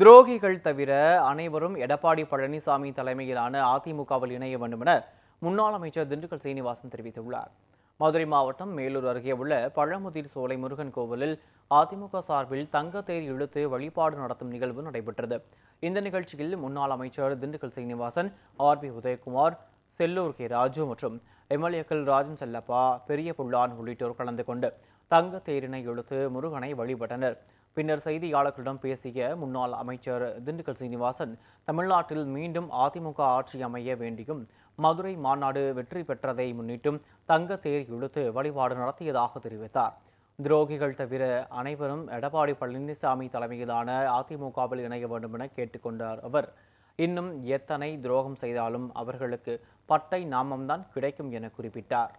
துரோகிகள் தவிர அனைவரும் எடப்பாடி பழனிசாமி தலைமையிலான அதிமுகவில் இணைய வேண்டும் என முன்னாள் அமைச்சர் திண்டுக்கல் சீனிவாசன் தெரிவித்துள்ளார் மதுரை மாவட்டம் மேலூர் அருகே உள்ள பழமுதிர் சோலை முருகன் கோவிலில் அதிமுக சார்பில் தங்கத்தேர் இழுத்து வழிபாடு நடத்தும் நிகழ்வு நடைபெற்றது இந்த நிகழ்ச்சியில் முன்னாள் அமைச்சர் Dindigul Srinivasan R B Udhayakumar Sellur K Raju மற்றும் எம்எல்ஏக்கள் ராஜன் செல்லப்பா பெரிய புல்லான் உள்ளிட்டோர் கலந்து கொண்டு தங்கத்தேரினை இழுத்து முருகனை வழிபட்டனர் பின்னர் செய்தியாளர்களிடம் பேசிய முன்னாள் அமைச்சர் திண்டுக்கல் சீனிவாசன் தமிழ்நாட்டில் மீண்டும் அதிமுக ஆட்சி அமைய வேண்டியும் மதுரை மாநாடு வெற்றி பெற்றதை முன்னிட்டும் தங்க தேர் இழுத்து வழிபாடு நடத்தியதாக தெரிவித்தார் துரோகிகள் தவிர அனைவரும் எடப்பாடி பழனிசாமி தலைமையிலான அதிமுகவில் இணைய வேண்டும் என கேட்டுக்கொண்டார் அவர் இன்னும் எத்தனை துரோகம் செய்தாலும் அவர்களுக்கு பட்டை நாமம்தான் கிடைக்கும் என குறிப்பிட்டார்